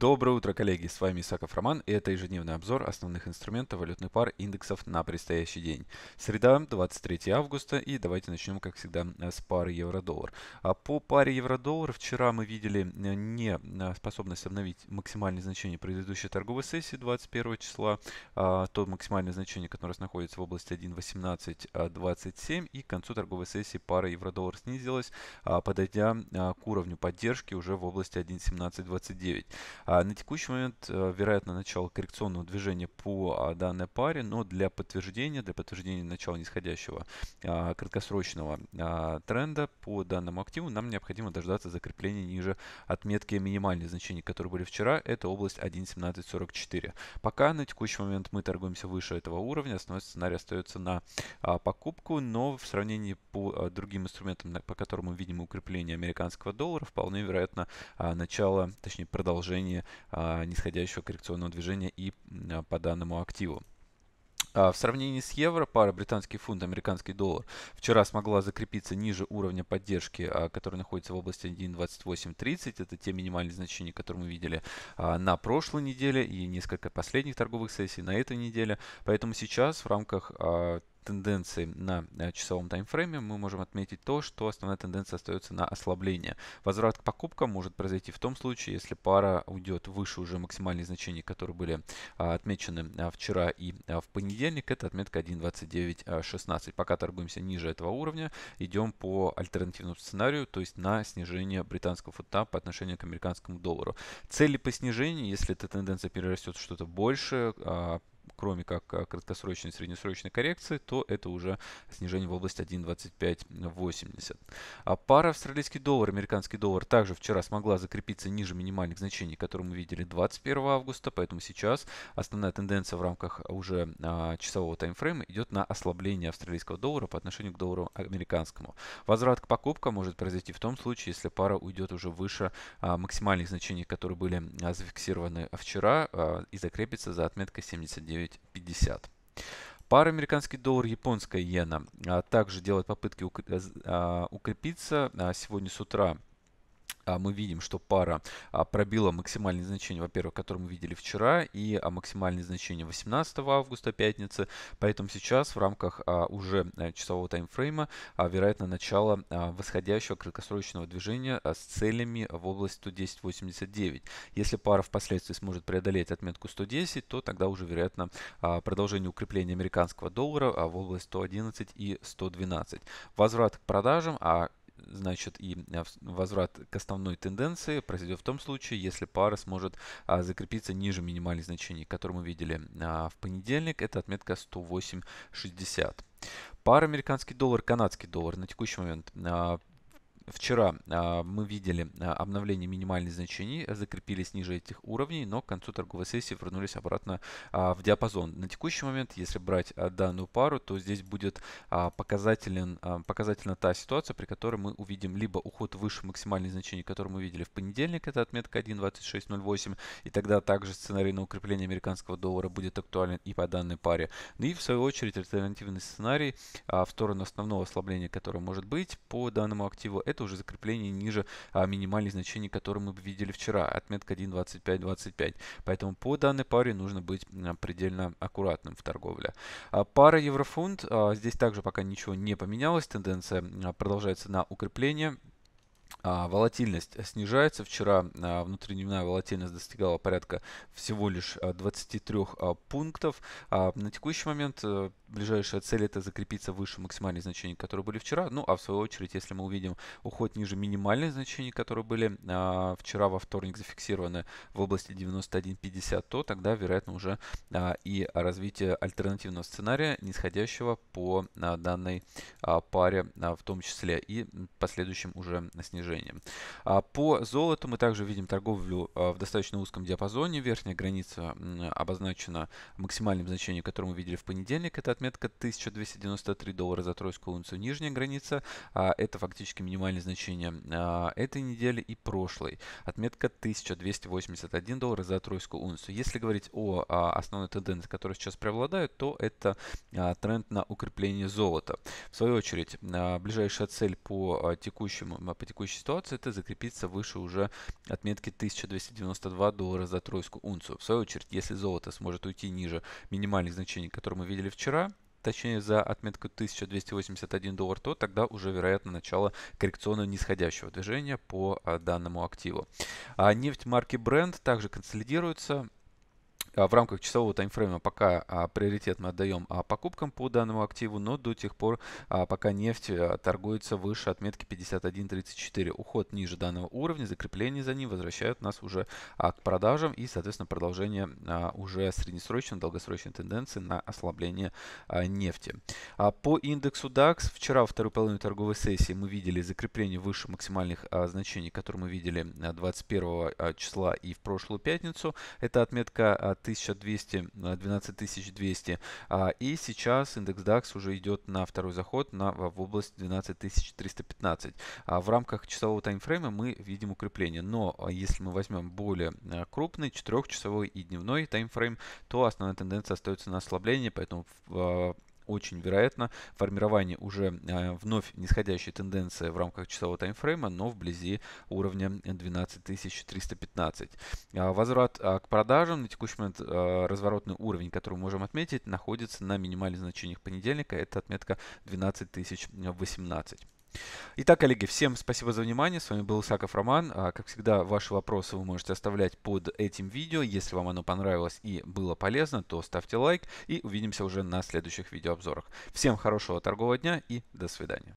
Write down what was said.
Доброе утро, коллеги! С вами Исаков Роман и это ежедневный обзор основных инструментов валютных пар индексов на предстоящий день. Среда, 23 августа и давайте начнем, как всегда, с пары евро-доллар. А по паре евро-доллар вчера мы видели э, не э, способность обновить максимальное значение предыдущей торговой сессии 21 числа, а то максимальное значение, которое находится в области 1.1827 и к концу торговой сессии пара евро-доллар снизилась, а подойдя э, к уровню поддержки уже в области 1.1729. А, на текущий момент э, вероятно начало коррекционного движения по а, данной паре, но для подтверждения, для подтверждения начала нисходящего а, краткосрочного тренда по данному активу нам необходимо дождаться закрепления ниже отметки минимальных значений, которые были вчера. Это область 1.1744. Пока на текущий момент мы торгуемся выше этого уровня, основной сценарий остается на покупку, но в сравнении по другим инструментам, по которым мы видим укрепление американского доллара, вполне вероятно начало, точнее продолжение уровне а, нисходящего коррекционного движения и а, по данному активу. А, в сравнении с евро пара британский фунт, американский доллар вчера смогла закрепиться ниже уровня поддержки, который находится в области 1.2830. Это те минимальные значения, которые мы видели на прошлой неделе и несколько последних торговых сессий на этой неделе. Поэтому сейчас в рамках Тенденции на э, часовом таймфрейме мы можем отметить то, что основная тенденция остается на ослабление. Возврат к покупкам может произойти в том случае, если пара уйдет выше уже максимальных значений, которые были а, отмечены а, вчера и а, в понедельник. Это отметка 1.2916. Пока торгуемся ниже этого уровня, идем по альтернативному сценарию, то есть на снижение британского фута по отношению к американскому доллару. Цели по снижению, если эта тенденция перерастет в что-то больше, кроме как э, краткосрочной и среднесрочной коррекции, то это уже снижение в область 1.2580. А пара австралийский доллар, американский доллар также вчера смогла закрепиться ниже минимальных значений, которые мы видели 21 августа, поэтому сейчас основная тенденция в рамках уже а, часового таймфрейма идет на ослабление австралийского доллара по отношению к доллару американскому. Возврат к покупкам может произойти в том случае, если пара уйдет уже выше а, максимальных значений, которые были а, зафиксированы вчера а, и закрепится за отметкой 79 9.50. Пара американский доллар, японская иена а также делает попытки а, укрепиться. А, сегодня с утра а, мы видим, что пара а, пробила максимальные значения, во-первых, которые мы видели вчера, и а, максимальные значения 18 августа, пятницы. Поэтому сейчас в рамках уже э, часового таймфрейма вероятно начало восходящего краткосрочного движения с целями в область 110.89. Если пара впоследствии сможет преодолеть отметку 110, то тогда уже вероятно продолжение укрепления американского доллара в область 111 и 112. Возврат к продажам, а Значит, и э, возврат к основной тенденции произойдет в том случае, если пара сможет а, закрепиться ниже минимальных значений, которые мы видели а, в понедельник. Это отметка 108.60. Пара американский доллар, канадский доллар на текущий момент а, Вчера а, мы видели а, обновление минимальных значений, закрепились ниже этих уровней, но к концу торговой сессии вернулись обратно а, в диапазон. На текущий момент, если брать данную пару, то здесь будет показателен, показательна та ситуация, при которой мы увидим либо уход выше максимальных значений, которые мы видели в понедельник, это отметка 1.2608, и тогда также сценарий на укрепление американского доллара будет актуален и по данной паре. Ну и в свою очередь альтернативный сценарий в сторону основного ослабления, которое может быть по данному активу, это это уже закрепление ниже а, минимальных значений, которые мы видели вчера, отметка 1.2525. Поэтому по данной паре нужно быть предельно аккуратным в торговле. А пара еврофунт, а, здесь также пока ничего не поменялось, тенденция а, продолжается на укрепление. А, волатильность снижается. Вчера а, внутридневная волатильность достигала порядка всего лишь 23 а, пунктов. На текущий момент э, ближайшая цель это закрепиться выше максимальных значений, которые были вчера. Ну, а в свою очередь, если мы увидим уход ниже минимальных значений, которые были а, вчера во вторник зафиксированы в области 91.50, то тогда, вероятно, уже а, и развитие альтернативного сценария, нисходящего по а, данной а, паре, а, в том числе и последующим уже снижением. А, по золоту мы также видим торговлю а, в достаточно узком диапазоне. Верхняя граница а, обозначена максимальным значением, которое мы видели в понедельник, это отметка 1293 доллара за тройскую унцию нижняя граница. А, это фактически минимальное значение а, этой недели и прошлой. Отметка 1281 доллар за тройскую унцию. Если говорить о а, основной тенденции, которая сейчас преобладает, то это тренд на укрепление золота. В свою очередь, ближайшая цель по, текущему, по текущей ситуации это закрепиться выше уже отметки 1292 доллара за тройскую унцию. В свою очередь, если золото сможет уйти ниже минимальных значений, которые мы видели вчера, точнее за отметку 1281 доллар, то тогда уже вероятно начало коррекционного нисходящего движения по а, данному активу. А нефть марки Brent также консолидируется а, в рамках часового таймфрейма пока а, приоритет мы отдаем а, покупкам по данному активу, но до тех пор, пока нефть э, торгуется выше отметки 51.34. Уход ниже данного уровня, закрепление за ним возвращает нас уже к продажам и, соответственно, продолжение уже среднесрочной, долгосрочной тенденции на ослабление нефти. По индексу DAX вчера во второй половине торговой сессии мы видели закрепление выше максимальных значений, которые мы видели 21 э, числа и в прошлую пятницу. Это отметка 1200, 12200. Э, а, и сейчас индекс DAX уже идет на второй заход на, в область 12315. А, в рамках часового таймфрейма мы видим укрепление. Но а, если мы возьмем более э, крупный, 4-часовой и дневной таймфрейм, то основная тенденция остается на ослабление, поэтому очень вероятно формирование уже а, вновь нисходящей тенденции в рамках часового таймфрейма, но вблизи уровня 12315. А, возврат а, к продажам на текущий момент разворотный уровень, который мы можем отметить, находится на минимальных значениях понедельника. Это отметка 12018. Итак, коллеги, всем спасибо за внимание. С вами был Исаков Роман. А, как всегда, ваши вопросы вы можете оставлять под этим видео. Если вам оно понравилось и было полезно, то ставьте лайк и увидимся уже на следующих видеообзорах. Всем хорошего торгового дня и до свидания.